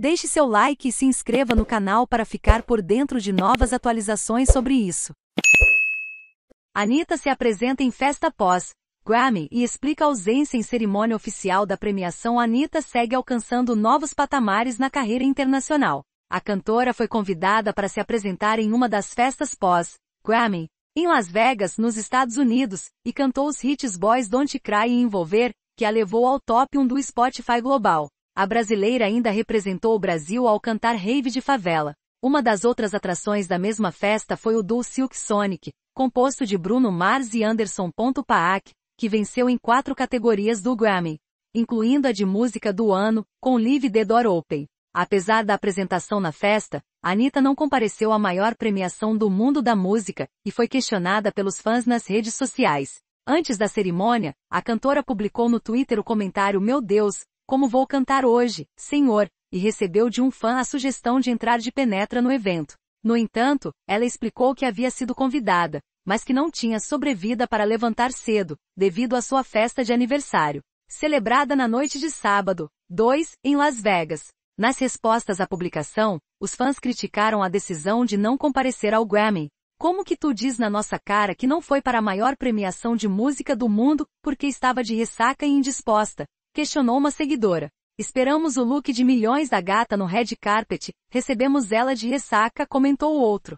Deixe seu like e se inscreva no canal para ficar por dentro de novas atualizações sobre isso. Anitta se apresenta em festa pós Grammy e explica ausência em cerimônia oficial da premiação. Anitta segue alcançando novos patamares na carreira internacional. A cantora foi convidada para se apresentar em uma das festas pós Grammy em Las Vegas, nos Estados Unidos, e cantou os hits Boys Don't Cry e Envolver, que a levou ao top 1 do Spotify global a brasileira ainda representou o Brasil ao cantar Rave de Favela. Uma das outras atrações da mesma festa foi o duo Silk Sonic, composto de Bruno Mars e Anderson Paak, que venceu em quatro categorias do Grammy, incluindo a de música do ano, com Live the Door Open. Apesar da apresentação na festa, Anitta não compareceu à maior premiação do mundo da música e foi questionada pelos fãs nas redes sociais. Antes da cerimônia, a cantora publicou no Twitter o comentário Meu Deus, como vou cantar hoje, senhor, e recebeu de um fã a sugestão de entrar de penetra no evento. No entanto, ela explicou que havia sido convidada, mas que não tinha sobrevida para levantar cedo, devido à sua festa de aniversário, celebrada na noite de sábado, 2, em Las Vegas. Nas respostas à publicação, os fãs criticaram a decisão de não comparecer ao Grammy. Como que tu diz na nossa cara que não foi para a maior premiação de música do mundo, porque estava de ressaca e indisposta, Questionou uma seguidora. Esperamos o look de milhões da gata no red carpet, recebemos ela de ressaca, comentou o outro.